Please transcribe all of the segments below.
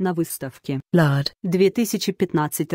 На выставке «Лад-2015»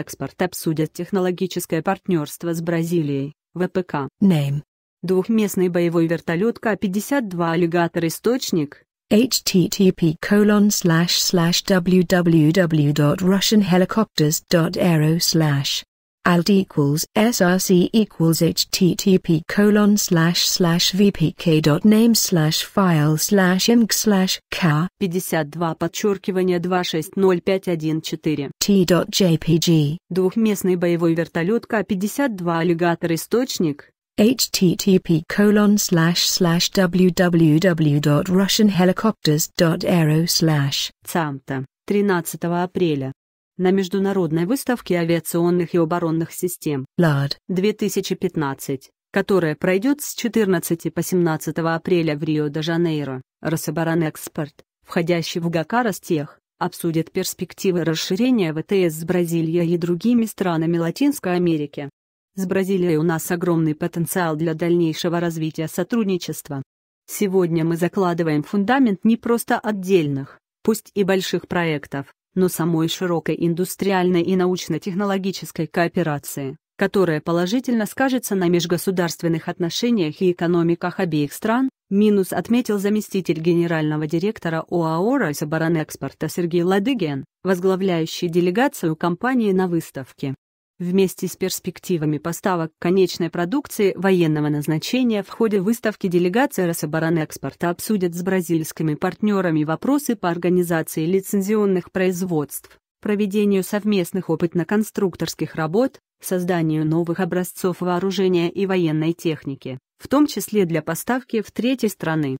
Экспорт обсудят технологическое партнерство с Бразилией, ВПК. Name. Двухместный боевой вертолет К-52 «Аллигатор Источник» http colon slash slash www.russianhelicopters.aero slash alt equals src equals http colon slash slash vpk dot name slash file slash img slash k 52 подчеркивание 260514 t.jpg Двухместный боевой вертолет К-52 аллигатор источник http colon slash slash www.russianhelicopters.aero slash цамта 13 апреля на Международной выставке авиационных и оборонных систем LARD-2015, которая пройдет с 14 по 17 апреля в Рио-де-Жанейро. Экспорт, входящий в ГК Ростех, обсудит перспективы расширения ВТС с Бразилией и другими странами Латинской Америки. С Бразилией у нас огромный потенциал для дальнейшего развития сотрудничества. Сегодня мы закладываем фундамент не просто отдельных, пусть и больших проектов, но самой широкой индустриальной и научно-технологической кооперации, которая положительно скажется на межгосударственных отношениях и экономиках обеих стран, минус отметил заместитель генерального директора ОАО «Райсоборонэкспорта» Сергей Ладыгин, возглавляющий делегацию компании на выставке вместе с перспективами поставок конечной продукции военного назначения в ходе выставки делегация Рособоронэкспорта обсудят с бразильскими партнерами вопросы по организации лицензионных производств, проведению совместных опытно-конструкторских работ, созданию новых образцов вооружения и военной техники, в том числе для поставки в третьи страны.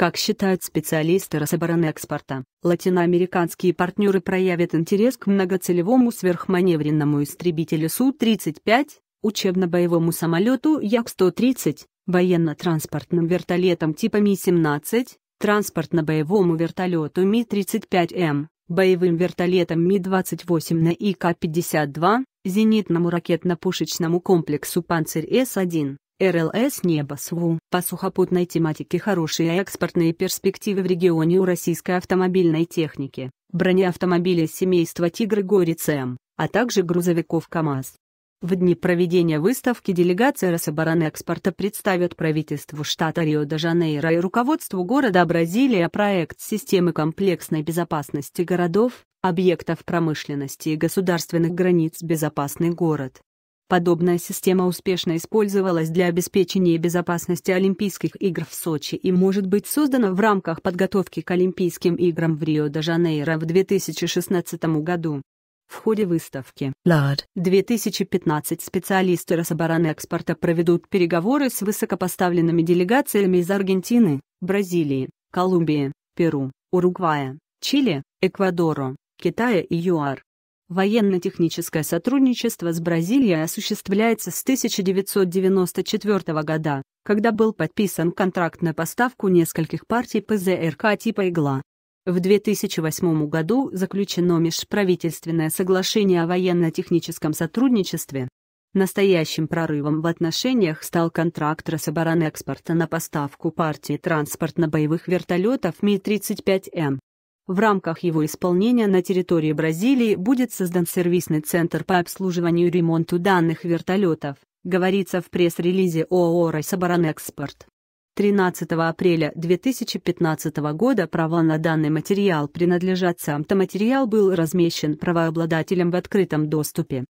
Как считают специалисты экспорта, латиноамериканские партнеры проявят интерес к многоцелевому сверхманевренному истребителю Су-35, учебно-боевому самолету Як-130, военно-транспортным вертолетам типа Ми-17, транспортно-боевому вертолету Ми-35М, боевым вертолетам Ми-28 на ИК-52, зенитному ракетно-пушечному комплексу «Панцирь-С-1», РЛС Небосву По сухопутной тематике хорошие экспортные перспективы в регионе у российской автомобильной техники, бронеавтомобилей семейства «Тигр» «Горец М», а также грузовиков «КамАЗ». В дни проведения выставки делегация Рособоронэкспорта представит правительству штата Рио-де-Жанейро и руководству города Бразилия проект системы комплексной безопасности городов, объектов промышленности и государственных границ «Безопасный город». Подобная система успешно использовалась для обеспечения безопасности Олимпийских игр в Сочи и может быть создана в рамках подготовки к Олимпийским играм в Рио-де-Жанейро в 2016 году. В ходе выставки LARD 2015 специалисты Рособороны экспорта проведут переговоры с высокопоставленными делегациями из Аргентины, Бразилии, Колумбии, Перу, Уругвая, Чили, Эквадора, Китая и ЮАР. Военно-техническое сотрудничество с Бразилией осуществляется с 1994 года, когда был подписан контракт на поставку нескольких партий ПЗРК типа «Игла». В 2008 году заключено межправительственное соглашение о военно-техническом сотрудничестве. Настоящим прорывом в отношениях стал контракт Рособоронэкспорта на поставку партии транспортно-боевых вертолетов Ми-35М. В рамках его исполнения на территории Бразилии будет создан сервисный центр по обслуживанию и ремонту данных вертолетов, говорится в пресс-релизе ООО «Райсоборонэкспорт». 13 апреля 2015 года права на данный материал принадлежат сам-то материал был размещен правообладателем в открытом доступе.